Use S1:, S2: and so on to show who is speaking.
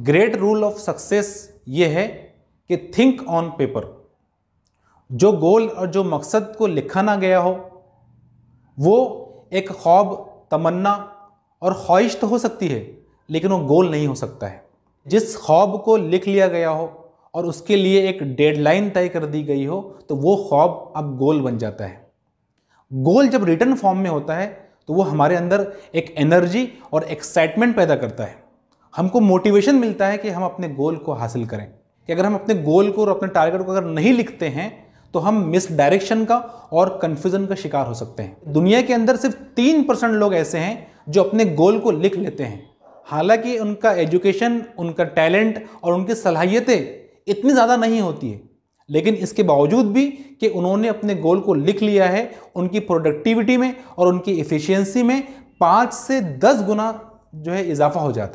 S1: great rule of success ये है कि थिंक ऑन पेपर जो गोल और जो मकसद को लिखा ना गया हो वो एक ख्वाब तमन्ना और ख्वाहिश तो हो सकती है लेकिन वो गोल नहीं हो सकता है जिस ख्वाब को लिख लिया गया हो और उसके लिए एक डेडलाइन तय कर दी गई हो तो वो ख्वाब अब गोल बन जाता है गोल जब रिटर्न फॉर्म में होता है तो वो हमारे अंदर एक एनर्जी और एक्साइटमेंट पैदा करता है हमको मोटिवेशन मिलता है कि हम अपने गोल को हासिल करें कि अगर हम अपने गोल को और अपने टारगेट को अगर नहीं लिखते हैं तो हम मिस डायरेक्शन का और कन्फ्यूज़न का शिकार हो सकते हैं दुनिया के अंदर सिर्फ तीन परसेंट लोग ऐसे हैं जो अपने गोल को लिख लेते हैं हालांकि उनका एजुकेशन उनका टैलेंट और उनकी सलाहियतें इतनी ज़्यादा नहीं होती है लेकिन इसके बावजूद भी कि उन्होंने अपने गोल को लिख लिया है उनकी प्रोडक्टिविटी में और उनकी एफिशिएंसी में पाँच से दस गुना जो है इजाफा हो जाता है